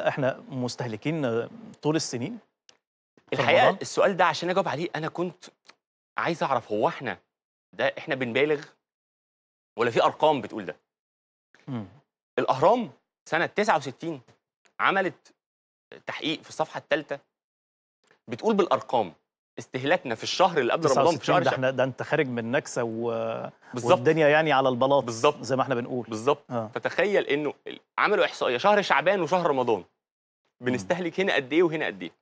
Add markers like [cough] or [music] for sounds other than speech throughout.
احنا مستهلكين طول السنين الحقيقه السؤال ده عشان اجاوب عليه انا كنت عايز اعرف هو احنا ده احنا بنبالغ ولا في ارقام بتقول ده مم. الاهرام سنه 69 عملت تحقيق في الصفحه الثالثه بتقول بالارقام استهلاكنا في الشهر اللي قبل رمضان في شهر ده احنا ده انت خارج من نكسه و... والدنيا يعني على البلاط بالظبط زي ما احنا بنقول بالظبط آه. فتخيل انه عملوا احصائيه شهر شعبان وشهر رمضان بنستهلك هنا قد ايه وهنا قد ايه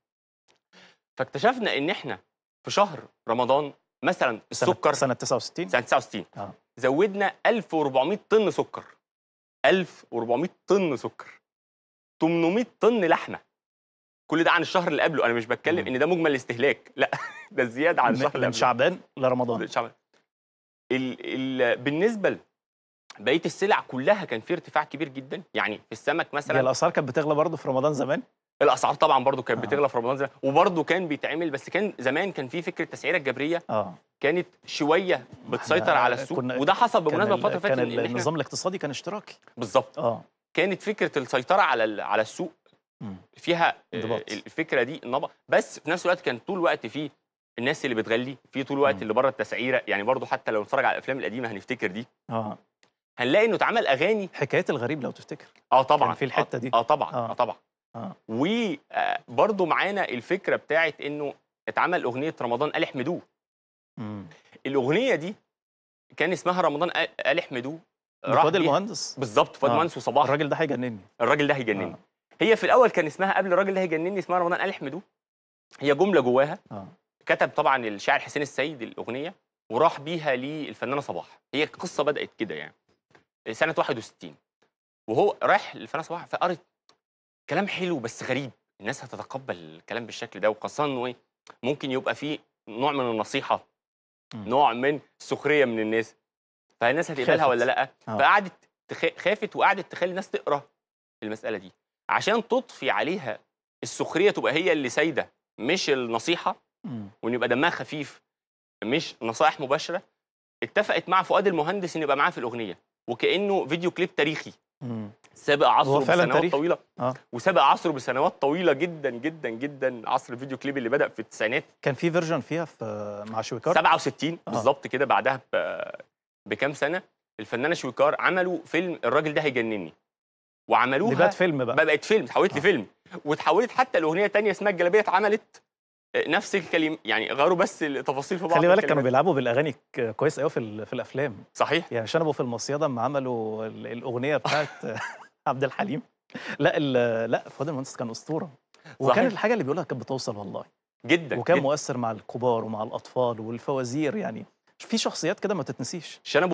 فاكتشفنا ان احنا في شهر رمضان مثلا السكر سنه 69 سنه 69 آه. زودنا 1400 طن سكر 1400 طن سكر 800 طن لحمه كل ده عن الشهر اللي قبله انا مش بتكلم ان ده مجمل الاستهلاك [laughs] لا ده زياده عن الشهر اللي قبله من شعبان لرمضان شعبان ال ال بالنسبه بقيه السلع كلها كان في ارتفاع كبير جدا يعني في السمك مثلا الاسعار كانت بتغلى برضه في رمضان زمان الاسعار طبعا برضه كانت آه. بتغلى في رمضان زمان وبرضه كان بيتعمل بس كان زمان كان في فكره التسعيره الجبريه آه. كانت شويه بتسيطر على السوق وده حصل بمناسبه الفتره اللي فاتت كان النظام الاقتصادي كان اشتراكي بالظبط آه. كانت فكره السيطره على على السوق فيها آه، انضباط. الفكره دي انضبط بس في نفس الوقت كان طول الوقت فيه الناس اللي بتغلي في طول الوقت اللي بره التسعيره يعني برضو حتى لو نتفرج على الافلام القديمه هنفتكر دي اه هنلاقي انه اتعمل اغاني حكايات الغريب لو تفتكر اه طبعا كان في الحته آه، دي اه طبعا اه, آه طبعا اه وبرضو آه، معانا الفكره بتاعت انه اتعمل اغنيه رمضان قال احمدوه الاغنيه دي كان اسمها رمضان قال احمدوه فؤاد المهندس بالظبط فؤاد المهندس آه. وصباح الراجل ده هيجنني الراجل ده هيجنني آه. هي في الاول كان اسمها قبل الراجل اللي هيجنني اسمها رمضان قال حمدو هي جمله جواها آه. كتب طبعا الشاعر حسين السيد الاغنيه وراح بيها للفنانه صباح هي القصه بدات كده يعني سنه 61 وهو رايح للفنانه صباح فقرت كلام حلو بس غريب الناس هتتقبل الكلام بالشكل ده وخاصه انه إيه، ممكن يبقى فيه نوع من النصيحه م. نوع من السخريه من الناس فالناس هتقبلها ولا لا آه. فقعدت تخ... خافت وقعدت تخلي الناس تقرا المساله دي عشان تطفي عليها السخريه تبقى هي اللي سايده مش النصيحه وان يبقى دمها خفيف مش نصائح مباشره اتفقت مع فؤاد المهندس ان يبقى معاه في الاغنيه وكانه فيديو كليب تاريخي سابق عصره بسنوات تاريخ. طويله آه. وسابق عصره بسنوات طويله جدا جدا جدا عصر الفيديو كليب اللي بدا في التسعينات كان في فيرجن فيها في مع شويكار 67 آه. بالظبط كده بعدها بكام سنه الفنانه شويكار عملوا فيلم الراجل ده هيجنني وعملوها دي بقت فيلم بقى بقت فيلم اتحولت آه. لفيلم وتحولت حتى لاغنيه تانية اسمها الجلابيه اتعملت آه، نفس الكلمه يعني غيروا بس التفاصيل في بعض خلي بالك كانوا بيلعبوا بالاغاني كويس قوي في, في الافلام صحيح يعني شنبوا في المصيده لما عملوا الاغنيه بتاعت [laughs] عبد الحليم لا لا فؤاد المهندس كان اسطوره وكانت الحاجه اللي بيقولها كانت بتوصل والله جدا وكان جداً. مؤثر مع الكبار ومع الاطفال والفوازير يعني في شخصيات كده ما تتنسيش شنبو